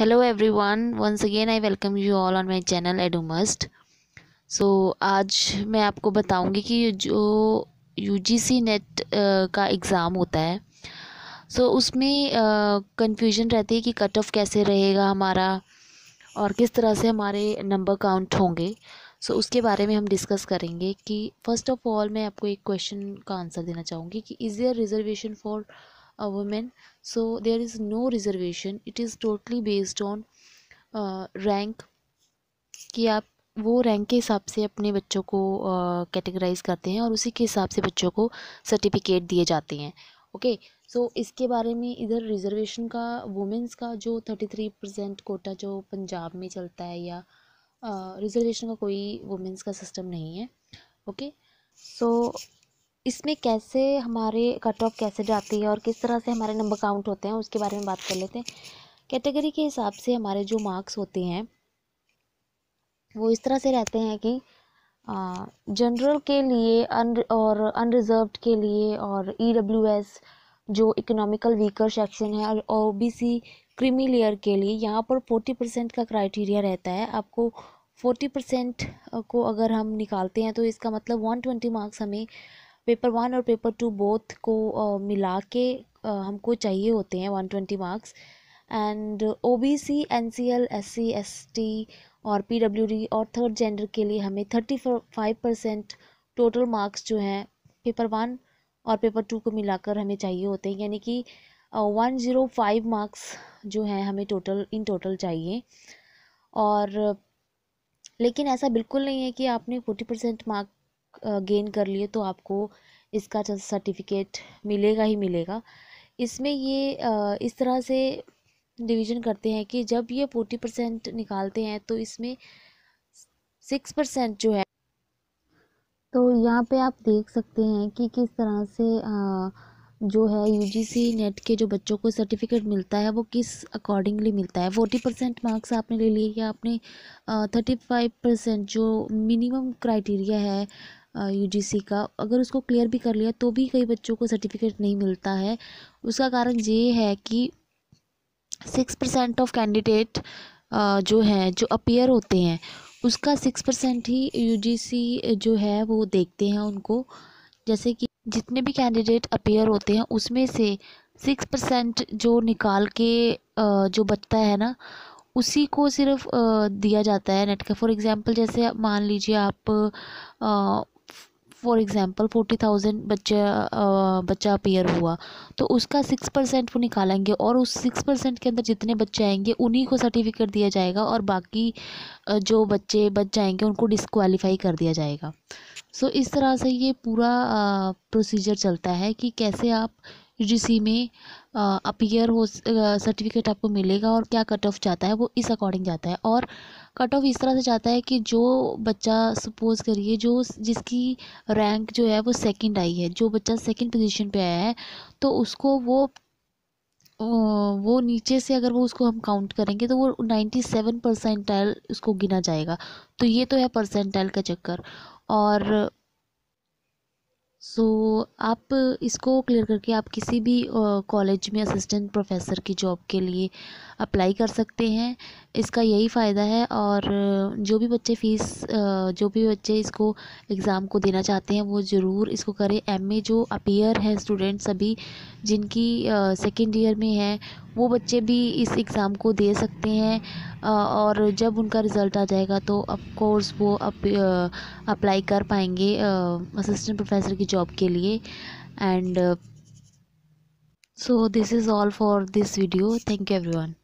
hello everyone once again I welcome you all on my channel एडोमस्ट so आज मैं आपको बताऊंगी कि जो यूजीसी नेट का एग्ज़ाम होता है सो so, उसमें कंफ्यूजन uh, रहती है कि कट ऑफ कैसे रहेगा हमारा और किस तरह से हमारे नंबर काउंट होंगे सो so, उसके बारे में हम डिस्कस करेंगे कि फ़र्स्ट ऑफ़ ऑल मैं आपको एक क्वेश्चन का आंसर देना चाहूँगी कि is there reservation for a woman so there is no reservation it is totally based on uh, rank कि आप वो रैंक के हिसाब से अपने बच्चों को कैटेगराइज uh, करते हैं और उसी के हिसाब से बच्चों को सर्टिफिकेट दिए जाते हैं ओके सो so, इसके बारे में इधर रिजर्वेशन का वुमेंस का जो थर्टी थ्री परसेंट कोटा जो पंजाब में चलता है या रिजर्वेशन uh, का कोई वुमेंस का सिस्टम नहीं है ओके सो so, इसमें कैसे हमारे कट ऑफ कैसे जाती है और किस तरह से हमारे नंबर काउंट होते हैं उसके बारे में बात कर लेते हैं कैटेगरी के हिसाब से हमारे जो मार्क्स होते हैं वो इस तरह से रहते हैं कि जनरल के लिए अन और अनरिजर्व के लिए और ई डब्ल्यू एस जो इकोनॉमिकल वीकर सेक्शन है और O B C creamy layer के लिए यहाँ पर फोर्टी परसेंट का क्राइटेरिया रहता है आपको फोर्टी परसेंट को अगर हम निकालते हैं तो इसका मतलब वन ट्वेंटी मार्क्स हमें पेपर वन और पेपर टू बोथ को मिला के हमको चाहिए होते हैं one twenty marks and O B C N C L S C S T और पी डब्ल्यू डी और थर्ड जेंडर के लिए हमें thirty five percent total marks जो हैं पेपर वन और पेपर टू को मिलाकर हमें चाहिए होते हैं यानी कि वन ज़ीरो फाइव मार्क्स जो हैं हमें टोटल इन टोटल चाहिए और लेकिन ऐसा बिल्कुल नहीं है कि आपने फोर्टी परसेंट मार्क गेन कर लिए तो आपको इसका सर्टिफिकेट मिलेगा ही मिलेगा इसमें ये इस तरह से डिवीजन करते हैं कि जब ये फोर्टी परसेंट निकालते हैं तो इसमें सिक्स परसेंट जो है तो यहाँ पे आप देख सकते हैं कि किस तरह से जो है यूजीसी नेट के जो बच्चों को सर्टिफिकेट मिलता है वो किस अकॉर्डिंगली मिलता है फोर्टी परसेंट मार्क्स आपने ले लिए या आपने थर्टी फाइव परसेंट जो मिनिमम क्राइटेरिया है यूजीसी का अगर उसको क्लियर भी कर लिया तो भी कई बच्चों को सर्टिफिकेट नहीं मिलता है उसका कारण ये है कि सिक्स परसेंट ऑफ कैंडिडेट जो हैं जो अपियर होते हैं उसका सिक्स परसेंट ही यूजीसी जो है वो देखते हैं उनको जैसे कि जितने भी कैंडिडेट अपियर होते हैं उसमें से सिक्स परसेंट जो निकाल के जो बचता है ना उसी को सिर्फ दिया जाता है नेट का फॉर एग्ज़ाम्पल जैसे मान लीजिए आप फॉर एग्ज़ाम्पल फोर्टी थाउजेंड बच्चे बच्चा अपेयर हुआ तो उसका सिक्स परसेंट वो निकालेंगे और उस सिक्स परसेंट के अंदर जितने बच्चे आएंगे उन्हीं को सर्टिफिकेट दिया जाएगा और बाकी जो बच्चे बच जाएंगे उनको डिसक्वालीफाई कर दिया जाएगा सो so, इस तरह से ये पूरा प्रोसीजर चलता है कि कैसे आप यूजीसी में अपीयर हो सर्टिफिकेट आपको मिलेगा और क्या कट ऑफ जाता है वो इस अकॉर्डिंग जाता है और कट ऑफ इस तरह से जाता है कि जो बच्चा सपोज करिए जो जिसकी रैंक जो है वो सेकंड आई है जो बच्चा सेकंड पोजीशन पे आया है तो उसको वो वो नीचे से अगर वो उसको हम काउंट करेंगे तो वो नाइन्टी सेवन परसेंटाइल उसको गिना जाएगा तो ये तो है परसेंटाइल का चक्कर और सो आप इसको क्लियर करके आप किसी भी कॉलेज में असिस्टेंट प्रोफेसर की जॉब के लिए अप्लाई कर सकते हैं इसका यही फ़ायदा है और जो भी बच्चे फ़ीस जो भी बच्चे इसको एग्ज़ाम को देना चाहते हैं वो ज़रूर इसको करें एम ए जो अपीयर हैं स्टूडेंट सभी जिनकी सेकेंड ईयर में हैं वो बच्चे भी इस एग्ज़ाम को दे सकते हैं और जब उनका रिज़ल्ट आ जाएगा तो कोर्स वो अप्लाई कर पाएंगे असिस्टेंट प्रोफेसर की जॉब के लिए and so this is all for this video thank you everyone